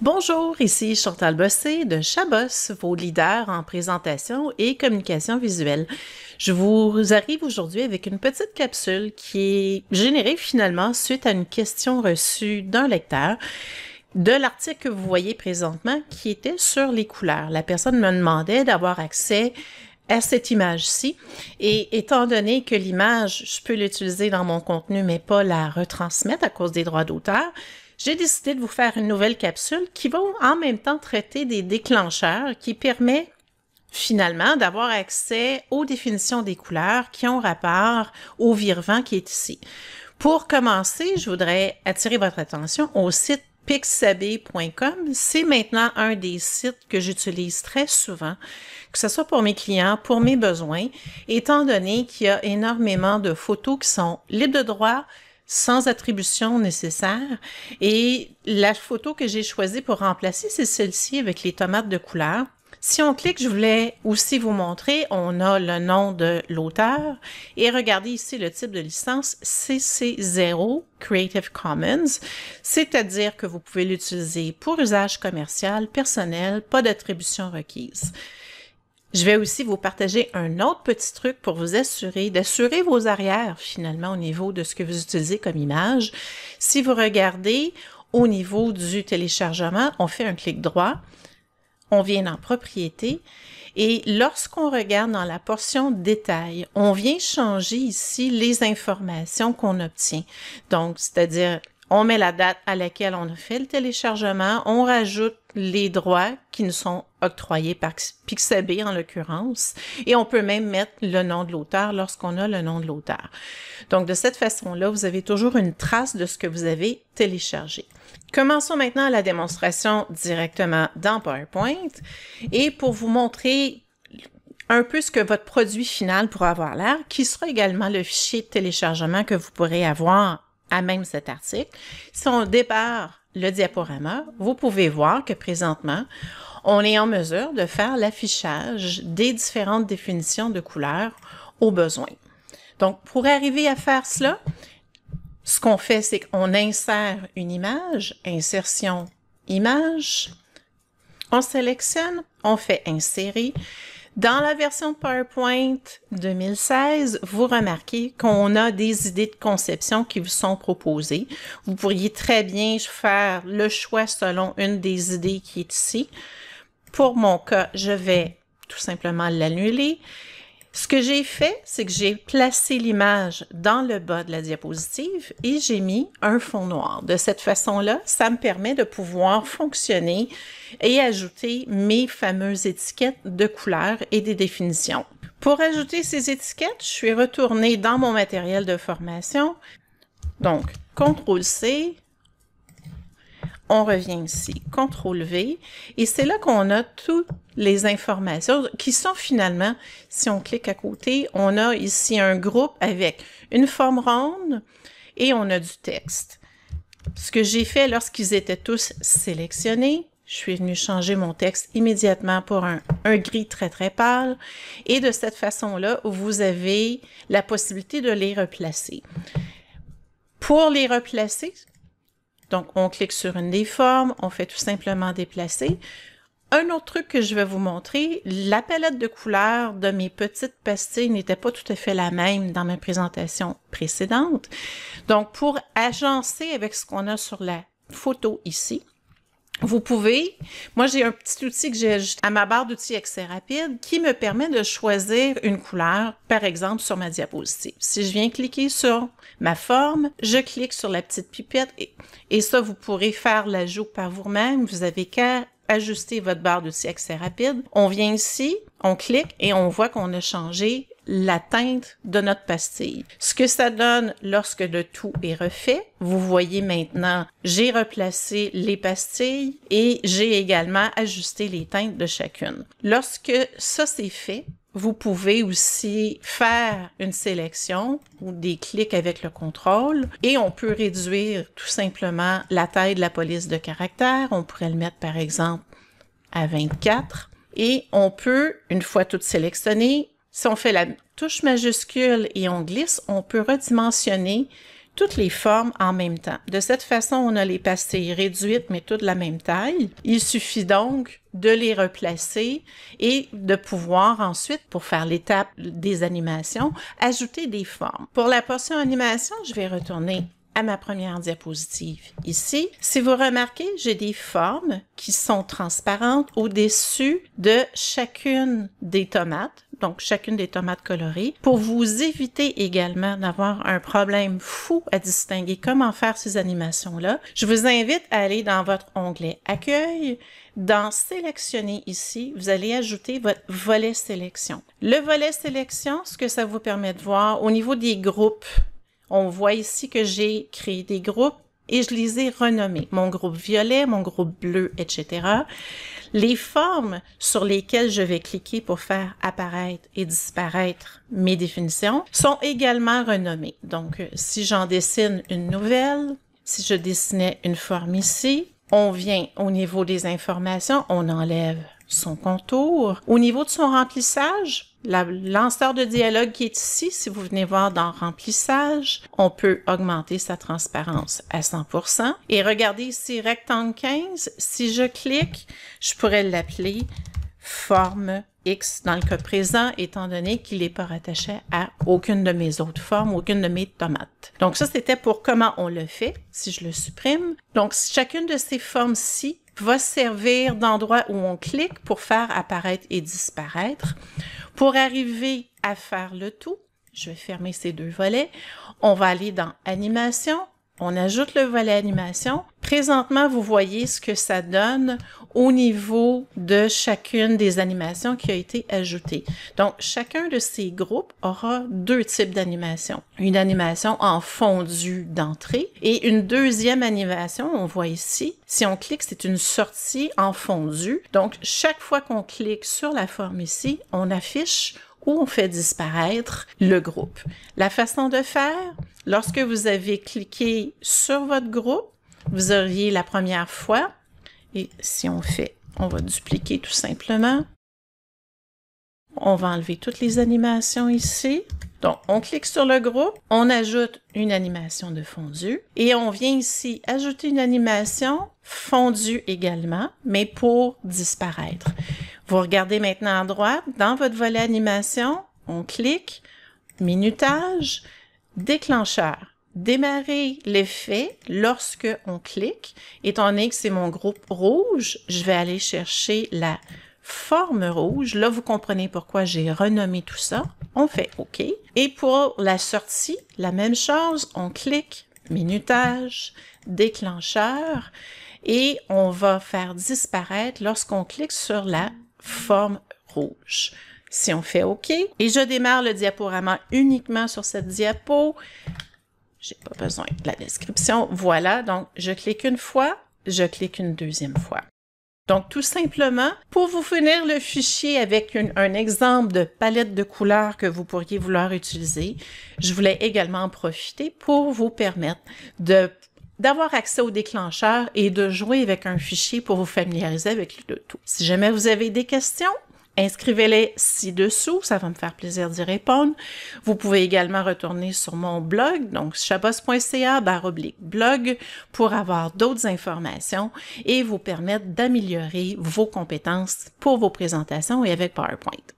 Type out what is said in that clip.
Bonjour, ici Chantal Bossé de Chabos, vos leaders en présentation et communication visuelle. Je vous arrive aujourd'hui avec une petite capsule qui est générée finalement suite à une question reçue d'un lecteur de l'article que vous voyez présentement qui était sur les couleurs. La personne me demandait d'avoir accès à cette image-ci. Et étant donné que l'image, je peux l'utiliser dans mon contenu, mais pas la retransmettre à cause des droits d'auteur, j'ai décidé de vous faire une nouvelle capsule qui va en même temps traiter des déclencheurs qui permet finalement d'avoir accès aux définitions des couleurs qui ont rapport au virvant qui est ici. Pour commencer, je voudrais attirer votre attention au site pixabay.com, c'est maintenant un des sites que j'utilise très souvent, que ce soit pour mes clients, pour mes besoins, étant donné qu'il y a énormément de photos qui sont libres de droit, sans attribution nécessaire. Et la photo que j'ai choisie pour remplacer, c'est celle-ci avec les tomates de couleur. Si on clique, je voulais aussi vous montrer, on a le nom de l'auteur et regardez ici le type de licence CC0 Creative Commons, c'est-à-dire que vous pouvez l'utiliser pour usage commercial, personnel, pas d'attribution requise. Je vais aussi vous partager un autre petit truc pour vous assurer d'assurer vos arrières finalement au niveau de ce que vous utilisez comme image. Si vous regardez au niveau du téléchargement, on fait un clic droit, on vient dans « propriété et lorsqu'on regarde dans la portion détail, on vient changer ici les informations qu'on obtient. Donc, c'est-à-dire on met la date à laquelle on a fait le téléchargement, on rajoute les droits qui nous sont octroyés par Pixabay en l'occurrence, et on peut même mettre le nom de l'auteur lorsqu'on a le nom de l'auteur. Donc de cette façon-là, vous avez toujours une trace de ce que vous avez téléchargé. Commençons maintenant la démonstration directement dans PowerPoint et pour vous montrer un peu ce que votre produit final pourra avoir l'air, qui sera également le fichier de téléchargement que vous pourrez avoir à même cet article. Si on départ le diaporama, vous pouvez voir que présentement, on est en mesure de faire l'affichage des différentes définitions de couleurs au besoin. Donc, pour arriver à faire cela, ce qu'on fait, c'est qu'on insère une image, insertion image, on sélectionne, on fait insérer, dans la version PowerPoint 2016, vous remarquez qu'on a des idées de conception qui vous sont proposées. Vous pourriez très bien faire le choix selon une des idées qui est ici. Pour mon cas, je vais tout simplement l'annuler ce que j'ai fait, c'est que j'ai placé l'image dans le bas de la diapositive et j'ai mis un fond noir. De cette façon-là, ça me permet de pouvoir fonctionner et ajouter mes fameuses étiquettes de couleurs et des définitions. Pour ajouter ces étiquettes, je suis retournée dans mon matériel de formation. Donc, CTRL-C, on revient ici, CTRL V, et c'est là qu'on a toutes les informations qui sont finalement, si on clique à côté, on a ici un groupe avec une forme ronde et on a du texte. Ce que j'ai fait lorsqu'ils étaient tous sélectionnés, je suis venue changer mon texte immédiatement pour un, gris très très pâle et de cette façon-là, vous avez la possibilité de les replacer. Pour les replacer, donc, on clique sur une des formes, on fait tout simplement déplacer. Un autre truc que je vais vous montrer, la palette de couleurs de mes petites pastilles n'était pas tout à fait la même dans ma présentation précédente. Donc, pour agencer avec ce qu'on a sur la photo ici, vous pouvez. Moi, j'ai un petit outil que j'ai à ma barre d'outils accès rapide qui me permet de choisir une couleur, par exemple, sur ma diapositive. Si je viens cliquer sur ma forme, je clique sur la petite pipette et, et ça, vous pourrez faire l'ajout par vous-même. Vous avez qu'à ajuster votre barre d'outils accès rapide. On vient ici, on clique et on voit qu'on a changé la teinte de notre pastille. Ce que ça donne lorsque le tout est refait, vous voyez maintenant, j'ai replacé les pastilles et j'ai également ajusté les teintes de chacune. Lorsque ça c'est fait, vous pouvez aussi faire une sélection ou des clics avec le contrôle et on peut réduire tout simplement la taille de la police de caractère. On pourrait le mettre par exemple à 24 et on peut, une fois tout sélectionné, si on fait la touche majuscule et on glisse, on peut redimensionner toutes les formes en même temps. De cette façon, on a les pastilles réduites mais toutes la même taille. Il suffit donc de les replacer et de pouvoir ensuite, pour faire l'étape des animations, ajouter des formes. Pour la portion animation, je vais retourner à ma première diapositive. Ici, si vous remarquez, j'ai des formes qui sont transparentes au-dessus de chacune des tomates, donc chacune des tomates colorées, pour vous éviter également d'avoir un problème fou à distinguer comment faire ces animations-là. Je vous invite à aller dans votre onglet Accueil, dans Sélectionner ici, vous allez ajouter votre volet sélection. Le volet sélection, ce que ça vous permet de voir au niveau des groupes on voit ici que j'ai créé des groupes et je les ai renommés. Mon groupe violet, mon groupe bleu, etc. Les formes sur lesquelles je vais cliquer pour faire apparaître et disparaître mes définitions sont également renommées. Donc, euh, si j'en dessine une nouvelle, si je dessinais une forme ici, on vient au niveau des informations, on enlève son contour. Au niveau de son remplissage, la lanceur de dialogue qui est ici, si vous venez voir dans remplissage, on peut augmenter sa transparence à 100%. Et regardez ici, rectangle 15, si je clique, je pourrais l'appeler forme dans le cas présent, étant donné qu'il n'est pas rattaché à aucune de mes autres formes, aucune de mes tomates. Donc ça, c'était pour comment on le fait, si je le supprime. Donc chacune de ces formes-ci va servir d'endroit où on clique pour faire apparaître et disparaître. Pour arriver à faire le tout, je vais fermer ces deux volets. On va aller dans Animation, on ajoute le volet Animation Présentement, vous voyez ce que ça donne au niveau de chacune des animations qui a été ajoutée. Donc, chacun de ces groupes aura deux types d'animations. Une animation en fondu d'entrée et une deuxième animation, on voit ici, si on clique, c'est une sortie en fondu. Donc, chaque fois qu'on clique sur la forme ici, on affiche ou on fait disparaître le groupe. La façon de faire, lorsque vous avez cliqué sur votre groupe, vous auriez la première fois. Et si on fait, on va dupliquer tout simplement. On va enlever toutes les animations ici. Donc, on clique sur le groupe, on ajoute une animation de fondu. et on vient ici ajouter une animation fondue également, mais pour disparaître. Vous regardez maintenant à droite, dans votre volet animation, on clique, minutage, déclencheur démarrer l'effet lorsque on clique. Étant donné que c'est mon groupe rouge, je vais aller chercher la forme rouge. Là, vous comprenez pourquoi j'ai renommé tout ça. On fait OK. Et pour la sortie, la même chose, on clique minutage, déclencheur et on va faire disparaître lorsqu'on clique sur la forme rouge. Si on fait OK, et je démarre le diaporama uniquement sur cette diapo, j'ai pas besoin de la description. Voilà, donc je clique une fois, je clique une deuxième fois. Donc tout simplement, pour vous finir le fichier avec un exemple de palette de couleurs que vous pourriez vouloir utiliser, je voulais également en profiter pour vous permettre d'avoir accès au déclencheur et de jouer avec un fichier pour vous familiariser avec le tout. Si jamais vous avez des questions, Inscrivez-les ci-dessous, ça va me faire plaisir d'y répondre. Vous pouvez également retourner sur mon blog, donc chabos.ca blog, pour avoir d'autres informations et vous permettre d'améliorer vos compétences pour vos présentations et avec PowerPoint.